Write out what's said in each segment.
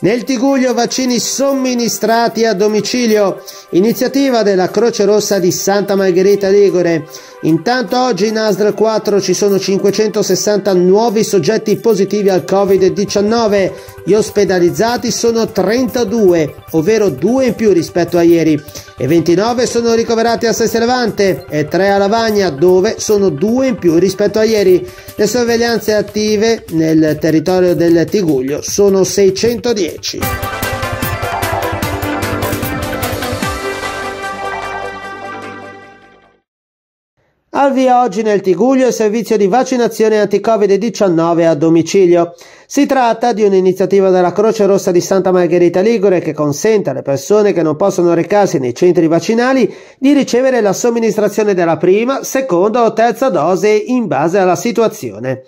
Nel Tiguglio vaccini somministrati a domicilio, iniziativa della Croce Rossa di Santa Margherita Ligure. Intanto oggi in ASL 4 ci sono 560 nuovi soggetti positivi al Covid-19, gli ospedalizzati sono 32, ovvero 2 in più rispetto a ieri, e 29 sono ricoverati a Seste Levante e 3 a Lavagna, dove sono 2 in più rispetto a ieri. Le sorveglianze attive nel territorio del Tiguglio sono 610. 10. Al via oggi nel Tiguglio il servizio di vaccinazione anti-Covid-19 a domicilio. Si tratta di un'iniziativa della Croce Rossa di Santa Margherita Ligure che consente alle persone che non possono recarsi nei centri vaccinali di ricevere la somministrazione della prima, seconda o terza dose in base alla situazione.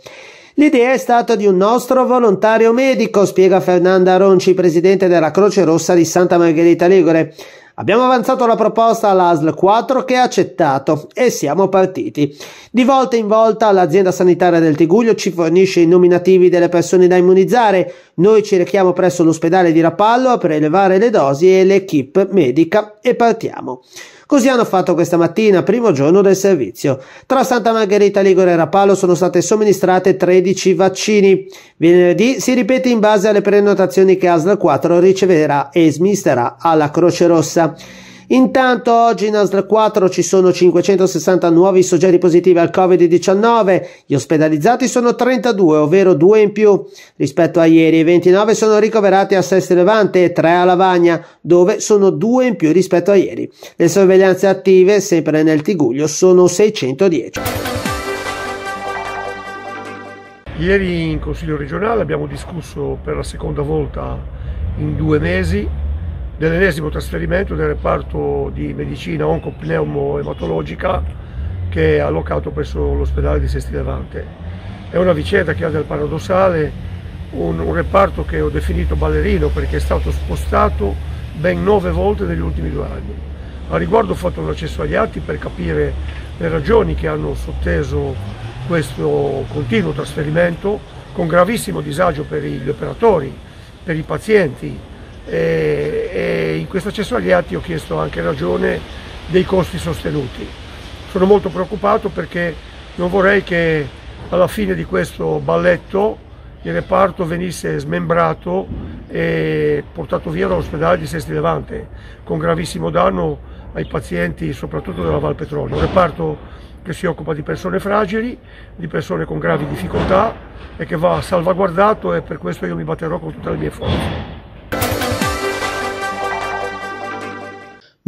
L'idea è stata di un nostro volontario medico, spiega Fernanda Ronci, presidente della Croce Rossa di Santa Margherita Ligure. Abbiamo avanzato la proposta all'ASL 4 che ha accettato e siamo partiti. Di volta in volta l'azienda sanitaria del Tiguglio ci fornisce i nominativi delle persone da immunizzare. Noi ci rechiamo presso l'ospedale di Rapallo a prelevare le dosi e l'equip medica e partiamo. Così hanno fatto questa mattina, primo giorno del servizio. Tra Santa Margherita Ligure e Rapallo sono state somministrate 13 vaccini. Venerdì si ripete in base alle prenotazioni che ASL 4 riceverà e smisterà alla Croce Rossa. Intanto oggi in ASL 4 ci sono 560 nuovi soggetti positivi al Covid-19, gli ospedalizzati sono 32, ovvero 2 in più rispetto a ieri, 29 sono ricoverati a Sesti Levante e 3 a Lavagna, dove sono 2 in più rispetto a ieri. Le sorveglianze attive, sempre nel Tiguglio, sono 610. Ieri in Consiglio regionale abbiamo discusso per la seconda volta in due mesi dell'ennesimo trasferimento del reparto di medicina oncopneumoematologica che è allocato presso l'ospedale di Sesti Levante. È una vicenda che ha del paradossale, un, un reparto che ho definito ballerino perché è stato spostato ben nove volte negli ultimi due anni. A riguardo ho fatto un accesso agli atti per capire le ragioni che hanno sotteso questo continuo trasferimento con gravissimo disagio per gli operatori, per i pazienti e, e in questo accesso agli atti ho chiesto anche ragione dei costi sostenuti. Sono molto preoccupato perché non vorrei che alla fine di questo balletto il reparto venisse smembrato e portato via dall'ospedale di Sesti Levante con gravissimo danno ai pazienti soprattutto della Val Petrolio, un reparto che si occupa di persone fragili, di persone con gravi difficoltà e che va salvaguardato e per questo io mi batterò con tutte le mie forze.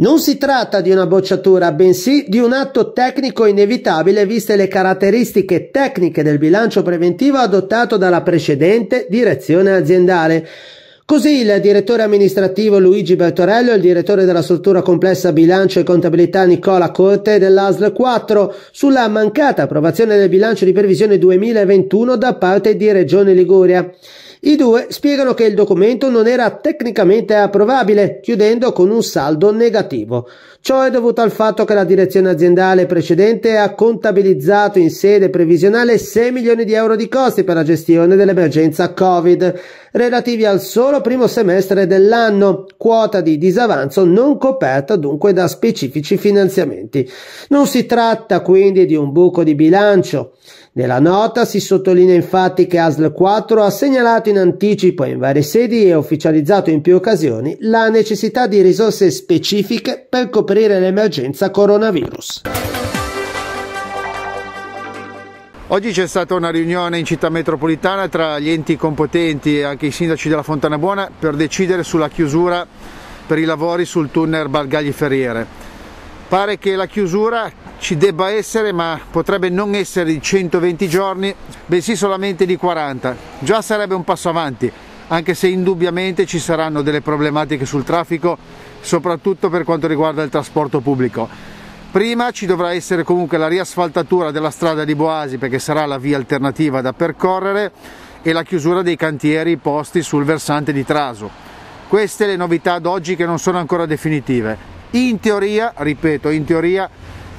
Non si tratta di una bocciatura, bensì di un atto tecnico inevitabile viste le caratteristiche tecniche del bilancio preventivo adottato dalla precedente direzione aziendale. Così il direttore amministrativo Luigi Bertorello e il direttore della struttura complessa bilancio e contabilità Nicola Corte dell'ASL 4 sulla mancata approvazione del bilancio di previsione 2021 da parte di Regione Liguria. I due spiegano che il documento non era tecnicamente approvabile, chiudendo con un saldo negativo. Ciò è dovuto al fatto che la direzione aziendale precedente ha contabilizzato in sede previsionale 6 milioni di euro di costi per la gestione dell'emergenza Covid, relativi al solo primo semestre dell'anno, quota di disavanzo non coperta dunque da specifici finanziamenti. Non si tratta quindi di un buco di bilancio. Nella nota si sottolinea infatti che ASL 4 ha segnalato in anticipo in varie sedi e ufficializzato in più occasioni la necessità di risorse specifiche per coprire l'emergenza coronavirus. Oggi c'è stata una riunione in città metropolitana tra gli enti competenti e anche i sindaci della Fontana Buona per decidere sulla chiusura per i lavori sul tunnel Bargagli Ferriere. Pare che la chiusura ci debba essere, ma potrebbe non essere di 120 giorni, bensì solamente di 40. Già sarebbe un passo avanti, anche se indubbiamente ci saranno delle problematiche sul traffico, soprattutto per quanto riguarda il trasporto pubblico. Prima ci dovrà essere comunque la riasfaltatura della strada di Boasi perché sarà la via alternativa da percorrere e la chiusura dei cantieri posti sul versante di Traso. Queste le novità ad oggi che non sono ancora definitive. In teoria, ripeto, in teoria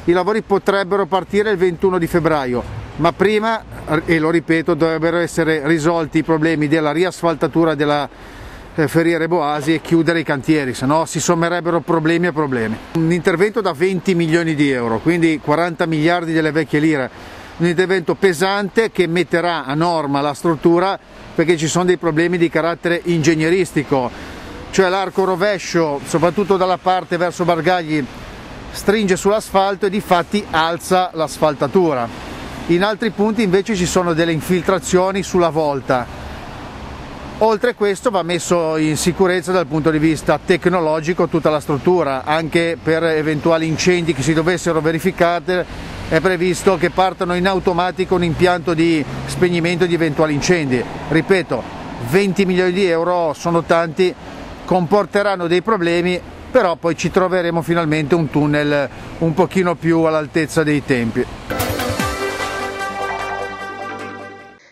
i lavori potrebbero partire il 21 di febbraio, ma prima, e lo ripeto, dovrebbero essere risolti i problemi della riasfaltatura della eh, Ferriere Boasi e chiudere i cantieri, se no si sommerebbero problemi a problemi. Un intervento da 20 milioni di euro, quindi 40 miliardi delle vecchie lire, un intervento pesante che metterà a norma la struttura perché ci sono dei problemi di carattere ingegneristico, cioè l'arco rovescio, soprattutto dalla parte verso Bargagli, stringe sull'asfalto e di fatti alza l'asfaltatura. In altri punti invece ci sono delle infiltrazioni sulla volta. Oltre a questo va messo in sicurezza dal punto di vista tecnologico tutta la struttura, anche per eventuali incendi che si dovessero verificare è previsto che partano in automatico un impianto di spegnimento di eventuali incendi. Ripeto, 20 milioni di euro sono tanti, comporteranno dei problemi però poi ci troveremo finalmente un tunnel un pochino più all'altezza dei tempi.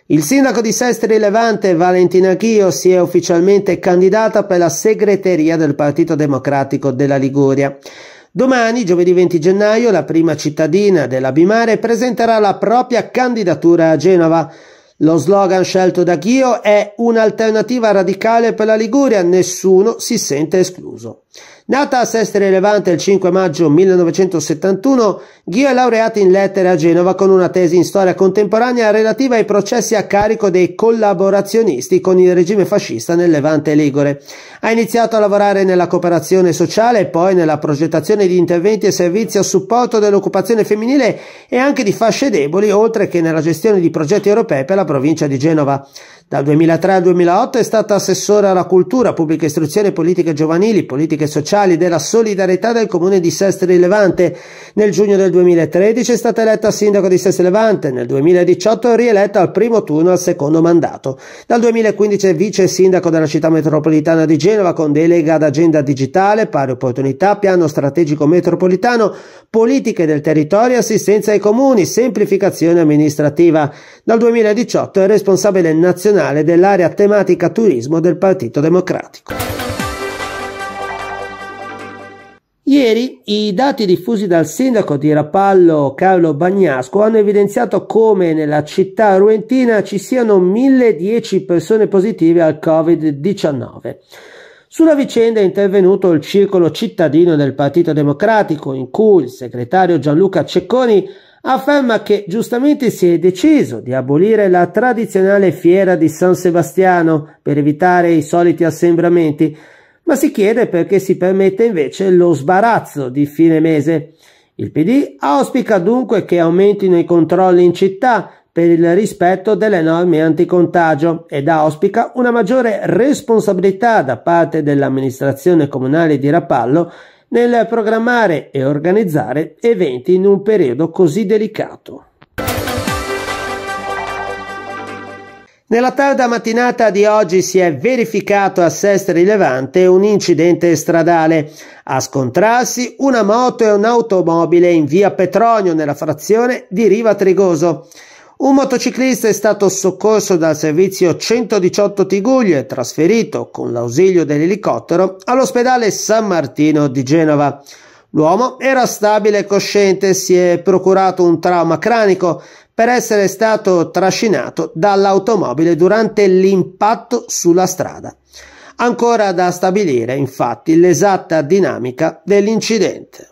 Il sindaco di Sestri Levante, Valentina Ghio, si è ufficialmente candidata per la segreteria del Partito Democratico della Liguria. Domani, giovedì 20 gennaio, la prima cittadina della Bimare presenterà la propria candidatura a Genova. Lo slogan scelto da Ghio è un'alternativa radicale per la Liguria, nessuno si sente escluso. Nata a Seste Levante il 5 maggio 1971, Ghio è laureata in lettere a Genova con una tesi in storia contemporanea relativa ai processi a carico dei collaborazionisti con il regime fascista nel Levante Ligure. Ha iniziato a lavorare nella cooperazione sociale e poi nella progettazione di interventi e servizi a supporto dell'occupazione femminile e anche di fasce deboli, oltre che nella gestione di progetti europei per la provincia di Genova. Dal 2003 al 2008 è stata assessora alla cultura, pubblica istruzione, politiche giovanili, politiche sociali della solidarietà del comune di Sestri Levante. Nel giugno del 2013 è stata eletta sindaco di Sestri Levante, nel 2018 rieletta al primo turno al secondo mandato. Dal 2015 è vice sindaco della città metropolitana di Genova con delega ad agenda digitale, pari opportunità, piano strategico metropolitano, politiche del territorio, assistenza ai comuni, semplificazione amministrativa. Dal 2018 è responsabile nazionale nazionale dell'area tematica turismo del Partito Democratico. Ieri i dati diffusi dal sindaco di Rapallo Carlo Bagnasco hanno evidenziato come nella città ruentina ci siano 1010 persone positive al Covid-19. Sulla vicenda è intervenuto il circolo cittadino del Partito Democratico in cui il segretario Gianluca Cecconi afferma che giustamente si è deciso di abolire la tradizionale fiera di San Sebastiano per evitare i soliti assembramenti, ma si chiede perché si permette invece lo sbarazzo di fine mese. Il PD auspica dunque che aumentino i controlli in città per il rispetto delle norme anticontagio ed auspica una maggiore responsabilità da parte dell'amministrazione comunale di Rapallo nel programmare e organizzare eventi in un periodo così delicato. Nella tarda mattinata di oggi si è verificato a Sestri Levante un incidente stradale. A scontrarsi una moto e un'automobile in via Petronio nella frazione di Riva Trigoso. Un motociclista è stato soccorso dal servizio 118 Tiguglio e trasferito con l'ausilio dell'elicottero all'ospedale San Martino di Genova. L'uomo era stabile e cosciente, si è procurato un trauma cranico per essere stato trascinato dall'automobile durante l'impatto sulla strada. Ancora da stabilire infatti l'esatta dinamica dell'incidente.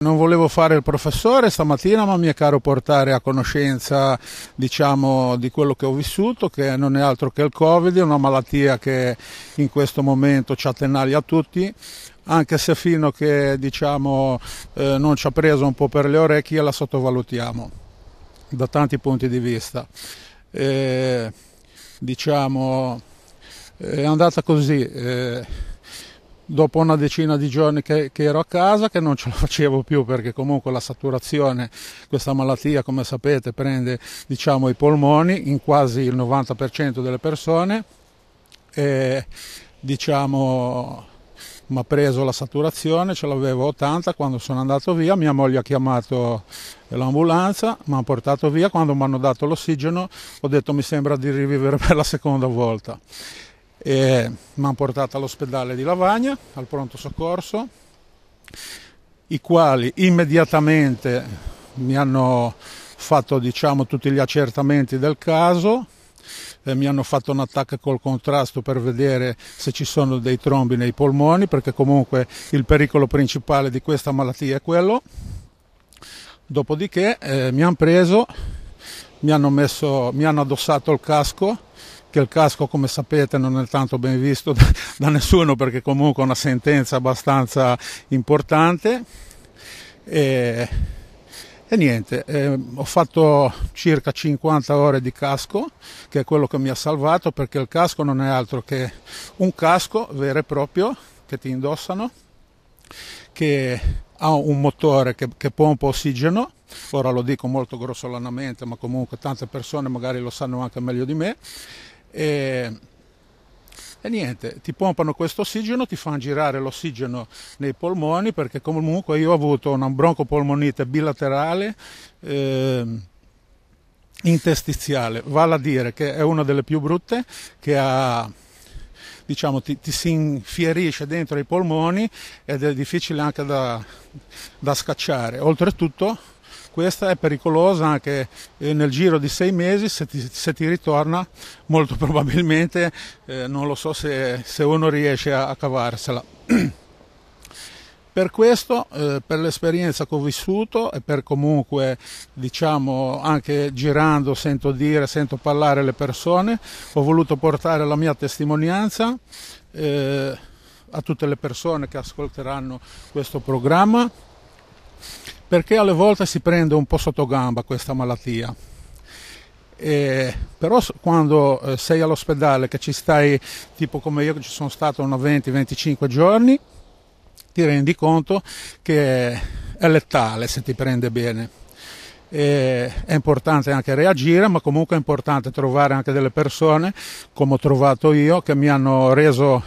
Non volevo fare il professore stamattina, ma mi è caro portare a conoscenza, diciamo, di quello che ho vissuto, che non è altro che il Covid, una malattia che in questo momento ci attenaglia a tutti, anche se fino a che, diciamo, eh, non ci ha preso un po' per le orecchie la sottovalutiamo da tanti punti di vista. Eh, diciamo, è andata così. Eh, dopo una decina di giorni che, che, ero a casa che non ce la facevo più perché comunque la saturazione, questa malattia come sapete prende diciamo, i polmoni in quasi il 90% delle persone e diciamo mi ha preso la saturazione, ce l'avevo 80 quando sono andato via, mia moglie ha chiamato l'ambulanza, mi hanno portato via, quando mi hanno dato l'ossigeno ho detto mi sembra di rivivere per la seconda volta e mi hanno portato all'ospedale di Lavagna, al pronto soccorso, i quali immediatamente mi hanno fatto diciamo, tutti gli accertamenti del caso, eh, mi hanno fatto un attacco col contrasto per vedere se ci sono dei trombi nei polmoni, perché comunque il pericolo principale di questa malattia è quello. Dopodiché eh, mi hanno preso, mi hanno, messo, mi hanno addossato il casco, che il casco come sapete non è tanto ben visto da, da nessuno perché comunque è una sentenza abbastanza importante e, e niente, eh, ho fatto circa 50 ore di casco che è quello che mi ha salvato perché il casco non è altro che un casco vero e proprio che ti indossano che ha un motore che, che pompa ossigeno ora lo dico molto grossolanamente ma comunque tante persone magari lo sanno anche meglio di me e, e niente, ti pompano questo ossigeno, ti fanno girare l'ossigeno nei polmoni perché comunque io ho avuto una broncopolmonite bilaterale eh, interstiziale, vale a dire che è una delle più brutte che ha diciamo, ti, ti, si infierisce dentro i polmoni ed è difficile anche da, da scacciare. Oltretutto questa è pericolosa anche eh, nel giro di sei mesi se ti, se ti ritorna molto probabilmente eh, non lo so se, se uno riesce a, a cavarsela. Per questo, eh, per l'esperienza che ho vissuto e per comunque, diciamo, anche girando sento dire, sento parlare le persone, ho voluto portare la mia testimonianza eh, a tutte le persone che ascolteranno questo programma perché alle volte si prende un po' sotto gamba questa malattia. E, però quando eh, sei all'ospedale che ci stai tipo come io che ci sono stato una 20-25 giorni ti rendi conto che è letale se ti prende bene e, è importante anche reagire ma comunque è importante trovare anche delle persone come ho trovato io che mi hanno reso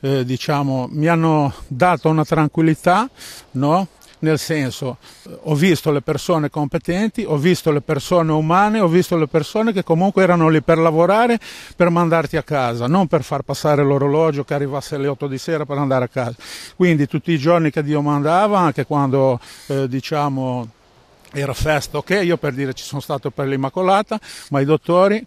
eh, diciamo mi hanno dato una tranquillità no? nel senso ho visto le persone competenti, ho visto le persone umane, ho visto le persone che comunque erano lì per lavorare, per mandarti a casa, non per far passare l'orologio che arrivasse alle 8 di sera per andare a casa. Quindi tutti i giorni che Dio mandava, anche quando eh, diciamo era festa, ok, io per dire ci sono stato per l'Immacolata, ma i dottori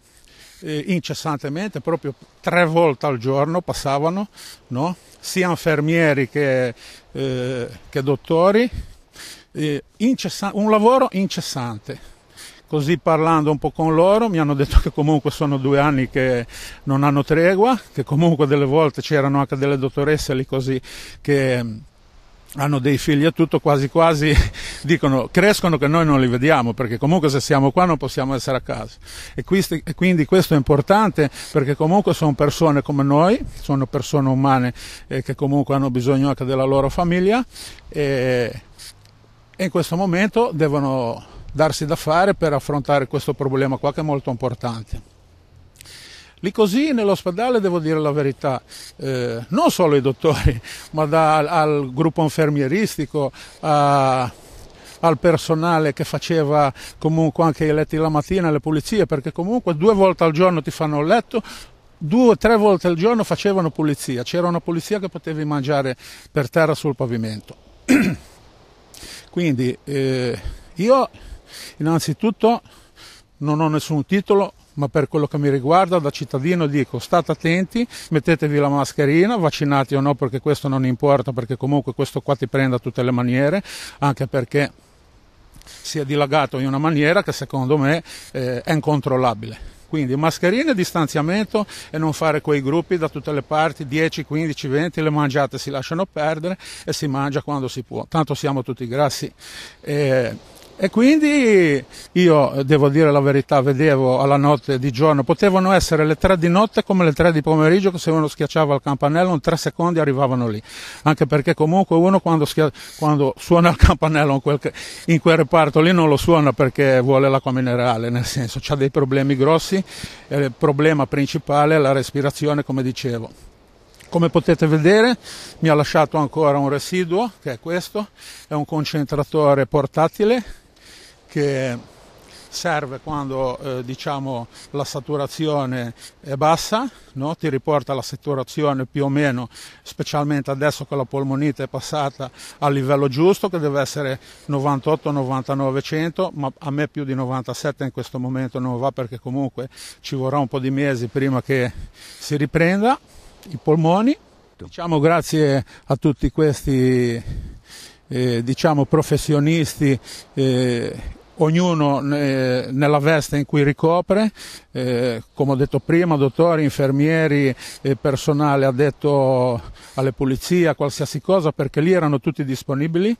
eh, incessantemente, proprio tre volte al giorno passavano, no? sia infermieri che, eh, che dottori, eh, incessa- un lavoro incessante. Così parlando un po' con loro mi hanno detto che comunque sono due anni che non hanno tregua, che comunque delle volte c'erano anche delle dottoresse lì così che hanno dei figli a tutto, quasi quasi dicono crescono che noi non li vediamo perché comunque se siamo qua non possiamo essere a casa e, questi, e quindi questo è importante perché comunque sono persone come noi, sono persone umane eh, che comunque hanno bisogno anche della loro famiglia e, e in questo momento devono darsi da fare per affrontare questo problema qua che è molto importante. Lì così nell'ospedale, devo dire la verità, eh, non solo ai dottori, ma da, al, al gruppo infermieristico, a, al personale che faceva comunque anche i letti la mattina, le pulizie, perché comunque due volte al giorno ti fanno il letto, due o tre volte al giorno facevano pulizia, c'era una pulizia che potevi mangiare per terra sul pavimento. Quindi eh, io innanzitutto non ho nessun titolo, ma per quello che mi riguarda da cittadino dico state attenti, mettetevi la mascherina, vaccinati o no perché questo non importa, perché comunque questo qua ti prende a tutte le maniere, anche perché si è dilagato in una maniera che secondo me eh, è incontrollabile. Quindi mascherine, distanziamento e non fare quei gruppi da tutte le parti, 10, 15, 20, le mangiate si lasciano perdere e si mangia quando si può. Tanto siamo tutti grassi. E eh, e quindi io, devo dire la verità, vedevo alla notte di giorno, potevano essere le tre di notte come le tre di pomeriggio, che se uno schiacciava il campanello in tre secondi arrivavano lì. Anche perché comunque uno quando, schia- quando suona il campanello in quel, in quel, reparto lì non lo suona perché vuole l'acqua minerale, nel senso ha dei problemi grossi, il eh, problema principale è la respirazione, come dicevo. Come potete vedere mi ha lasciato ancora un residuo, che è questo, è un concentratore portatile che serve quando eh, diciamo, la saturazione è bassa, no? ti riporta la saturazione più o meno, specialmente adesso che la polmonite è passata al livello giusto che deve essere 98, 99, 100, ma a me più di 97 in questo momento non va perché comunque ci vorrà un po' di mesi prima che si riprenda i polmoni. Diciamo grazie a tutti questi eh, diciamo, professionisti eh, ognuno eh, nella veste in cui ricopre, eh, come ho detto prima, dottori, infermieri, eh, personale addetto alle pulizie, a qualsiasi cosa, perché lì erano tutti disponibili.